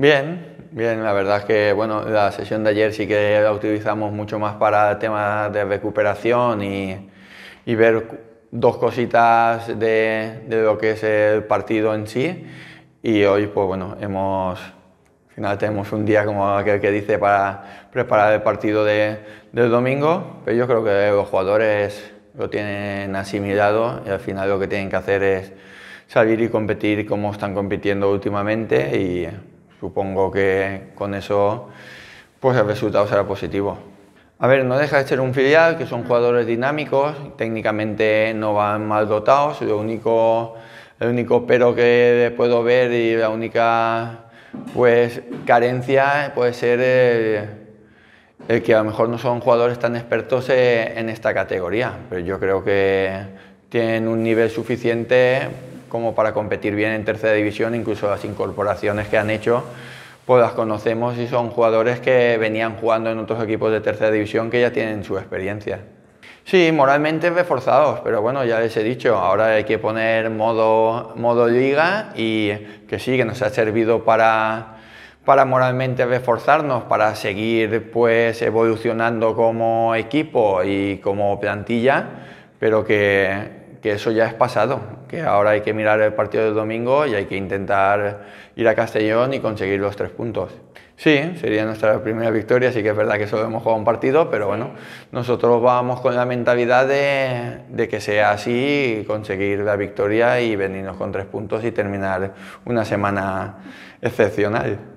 Bien, bien, la verdad es que bueno, la sesión de ayer sí que la utilizamos mucho más para temas de recuperación y, y ver dos cositas de, de, lo que es el partido en sí y hoy pues bueno, hemos, al final tenemos un día como aquel que dice para preparar el partido de, del domingo, pero yo creo que los jugadores lo tienen asimilado y al final lo que tienen que hacer es salir y competir como están compitiendo últimamente y supongo que con eso pues el resultado será positivo. A ver, no deja de ser un filial, que son jugadores dinámicos, técnicamente no van mal dotados, lo único, el único pero que puedo ver y la única pues, carencia puede ser el que a lo mejor no son jugadores tan expertos en esta categoría, pero yo creo que tienen un nivel suficiente como para competir bien en tercera división, incluso las incorporaciones que han hecho, pues las conocemos y son jugadores que venían jugando en otros equipos de tercera división que ya tienen su experiencia. Sí, moralmente reforzados, pero bueno, ya les he dicho, ahora hay que poner modo, modo liga y que sí, que nos ha servido para, para moralmente reforzarnos, para seguir pues evolucionando como equipo y como plantilla, pero que, que eso ya es pasado, que ahora hay que mirar el partido del domingo y hay que intentar ir a Castellón y conseguir los tres puntos. Sí, sería nuestra primera victoria, sí que es verdad que solo hemos jugado un partido, pero bueno, nosotros vamos con la mentalidad de, que sea así, conseguir la victoria y venirnos con tres puntos y terminar una semana excepcional.